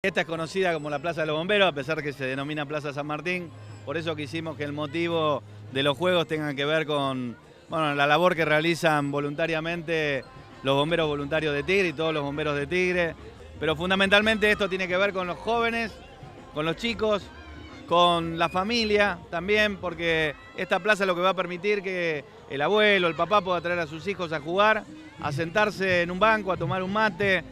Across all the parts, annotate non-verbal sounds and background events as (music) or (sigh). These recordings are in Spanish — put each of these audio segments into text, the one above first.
Esta es conocida como la Plaza de los Bomberos, a pesar que se denomina Plaza San Martín, por eso quisimos que el motivo de los juegos tenga que ver con la labor que realizan voluntariamente los bomberos voluntarios de Tigre y todos los bomberos de Tigre, pero fundamentalmente esto tiene que ver con los jóvenes, con los chicos, con la familia también, porque esta plaza lo que va a permitir que el abuelo, el papá pueda traer a sus hijos a jugar, a sentarse en un banco, a tomar un mate,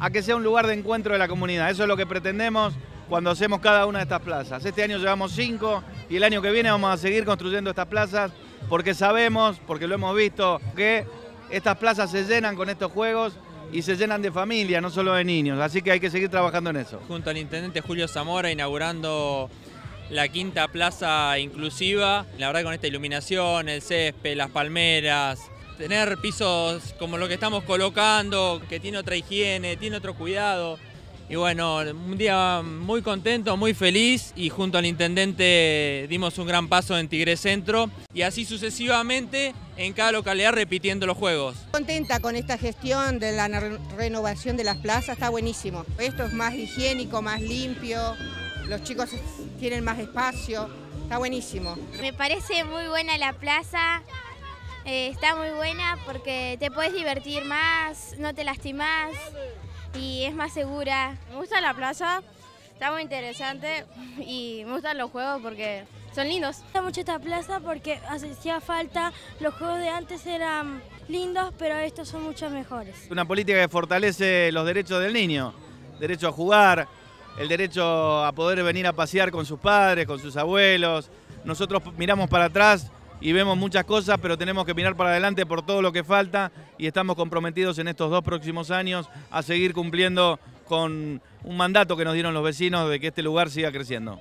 a que sea un lugar de encuentro de la comunidad. Eso es lo que pretendemos cuando hacemos cada una de estas plazas. Este año llevamos cinco y el año que viene vamos a seguir construyendo estas plazas porque sabemos, porque lo hemos visto, que estas plazas se llenan con estos juegos y se llenan de familia, no solo de niños. Así que hay que seguir trabajando en eso. Junto al intendente Julio Zamora inaugurando la quinta plaza inclusiva, la verdad con esta iluminación, el césped, las palmeras, tener pisos como lo que estamos colocando, que tiene otra higiene, tiene otro cuidado. Y bueno, un día muy contento, muy feliz y junto al intendente dimos un gran paso en Tigre Centro y así sucesivamente en cada localidad repitiendo los juegos. Contenta con esta gestión de la renovación de las plazas, está buenísimo. Esto es más higiénico, más limpio, los chicos tienen más espacio, está buenísimo. Me parece muy buena la plaza, eh, está muy buena porque te puedes divertir más, no te lastimas y es más segura. Me gusta la plaza, está muy interesante (laughs) y me gustan los juegos porque son lindos. Me gusta mucho esta plaza porque hacía falta, los juegos de antes eran lindos, pero estos son mucho mejores. Una política que fortalece los derechos del niño, derecho a jugar, el derecho a poder venir a pasear con sus padres, con sus abuelos. Nosotros miramos para atrás y vemos muchas cosas, pero tenemos que mirar para adelante por todo lo que falta y estamos comprometidos en estos dos próximos años a seguir cumpliendo con un mandato que nos dieron los vecinos de que este lugar siga creciendo.